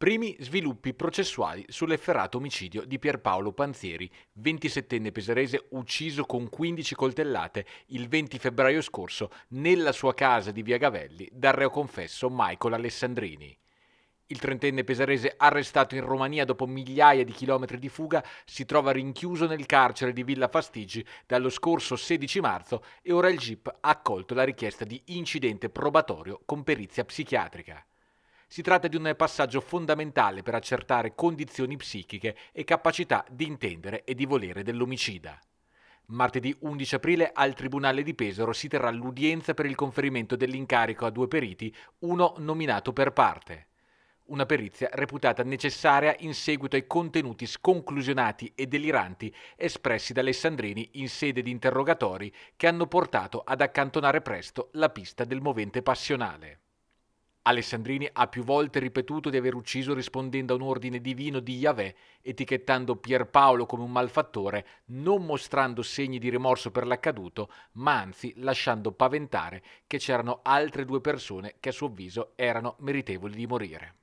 Primi sviluppi processuali sull'efferrato omicidio di Pierpaolo Panzieri, 27enne pesarese ucciso con 15 coltellate il 20 febbraio scorso nella sua casa di Via Gavelli dal reo confesso Michael Alessandrini. Il trentenne pesarese arrestato in Romania dopo migliaia di chilometri di fuga si trova rinchiuso nel carcere di Villa Fastigi dallo scorso 16 marzo e ora il GIP ha accolto la richiesta di incidente probatorio con perizia psichiatrica. Si tratta di un passaggio fondamentale per accertare condizioni psichiche e capacità di intendere e di volere dell'omicida. Martedì 11 aprile al Tribunale di Pesaro si terrà l'udienza per il conferimento dell'incarico a due periti, uno nominato per parte. Una perizia reputata necessaria in seguito ai contenuti sconclusionati e deliranti espressi da Alessandrini in sede di interrogatori che hanno portato ad accantonare presto la pista del movente passionale. Alessandrini ha più volte ripetuto di aver ucciso rispondendo a un ordine divino di Yahweh, etichettando Pierpaolo come un malfattore, non mostrando segni di rimorso per l'accaduto, ma anzi lasciando paventare che c'erano altre due persone che a suo avviso erano meritevoli di morire.